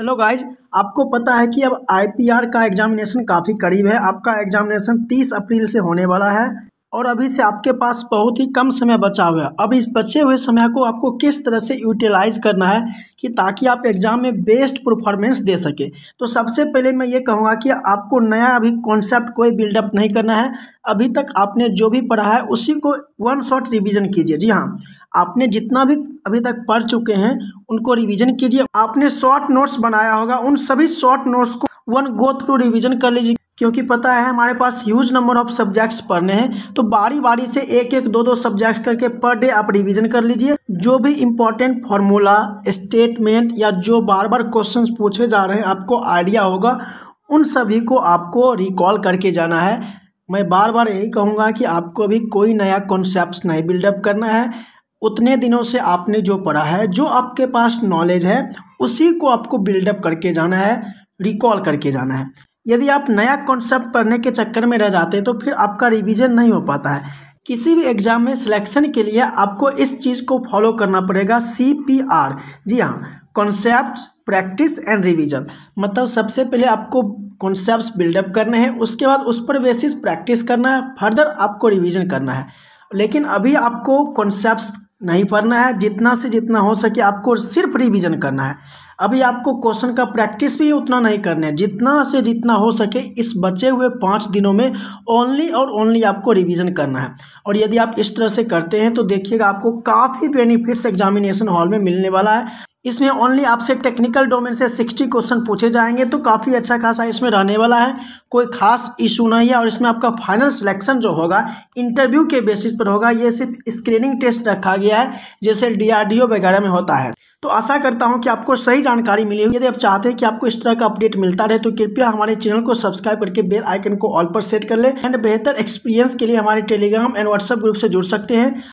hello guys आपको पता है कि अब आईपीआर का एग्जामिनेशन काफ़ी करीब है आपका एग्जामिनेशन 30 अप्रैल से होने वाला है और अभी से आपके पास बहुत ही कम समय बचा हुआ है अब इस बचे हुए समय को आपको किस तरह से यूटिलाइज करना है कि ताकि आप एग्ज़ाम में बेस्ट परफॉर्मेंस दे सके तो सबसे पहले मैं ये कहूँगा कि आपको नया अभी कॉन्सेप्ट कोई बिल्डअप नहीं करना है अभी तक आपने जो भी पढ़ा है उसी को वन शॉट रिविज़न कीजिए जी हाँ आपने जितना भी अभी तक पढ़ चुके हैं उनको रिविजन कीजिए आपने शॉर्ट नोट्स बनाया होगा उन सभी शॉर्ट नोट्स को वन गो थ्रू रिविजन कर लीजिए क्योंकि पता है हमारे पास ह्यूज नंबर ऑफ सब्जेक्ट्स पढ़ने हैं तो बारी बारी से एक एक दो दो सब्जेक्ट करके पर डे आप रिवीजन कर लीजिए जो भी इंपॉर्टेंट फॉर्मूला स्टेटमेंट या जो बार बार क्वेश्चन पूछे जा रहे हैं आपको आइडिया होगा उन सभी को आपको रिकॉल करके जाना है मैं बार बार यही कहूँगा कि आपको अभी कोई नया कॉन्सेप्ट नहीं बिल्डअप करना है उतने दिनों से आपने जो पढ़ा है जो आपके पास नॉलेज है उसी को आपको बिल्डअप करके जाना है रिकॉल करके जाना है यदि आप नया कॉन्सेप्ट पढ़ने के चक्कर में रह जाते हैं तो फिर आपका रिवीजन नहीं हो पाता है किसी भी एग्जाम में सिलेक्शन के लिए आपको इस चीज़ को फॉलो करना पड़ेगा सी पी आर जी हाँ कॉन्सेप्ट प्रैक्टिस एंड रिवीजन मतलब सबसे पहले आपको कॉन्सेप्ट बिल्डअप करने हैं उसके बाद उस पर बेसिस प्रैक्टिस करना है फर्दर आपको रिवीजन करना है लेकिन अभी आपको कॉन्सेप्ट नहीं पढ़ना है जितना से जितना हो सके आपको सिर्फ रिवीजन करना है अभी आपको क्वेश्चन का प्रैक्टिस भी उतना नहीं करना है जितना से जितना हो सके इस बचे हुए पाँच दिनों में ओनली और ओनली आपको रिवीजन करना है और यदि आप इस तरह से करते हैं तो देखिएगा आपको काफ़ी बेनिफिट्स एग्जामिनेशन हॉल में मिलने वाला है इसमें ओनली आपसे टेक्निकल डोमेन से सिक्सटी क्वेश्चन पूछे जाएंगे तो काफ़ी अच्छा खासा इसमें रहने वाला है कोई खास इशू नहीं है और इसमें आपका फाइनल सिलेक्शन जो होगा इंटरव्यू के बेसिस पर होगा ये सिर्फ स्क्रीनिंग टेस्ट रखा गया है जैसे डीआरडीओ वगैरह में होता है तो आशा करता हूँ कि आपको सही जानकारी मिली होगी यदि आप चाहते हैं कि आपको इस तरह का अपडेट मिलता रहे तो कृपया हमारे चैनल को सब्सक्राइब करके बेल आइकन को ऑल पर सेट कर लें एंड बेहतर एक्सपीरियंस के लिए हमारे टेलीग्राम एंड व्हाट्सएप ग्रुप से जुड़ सकते हैं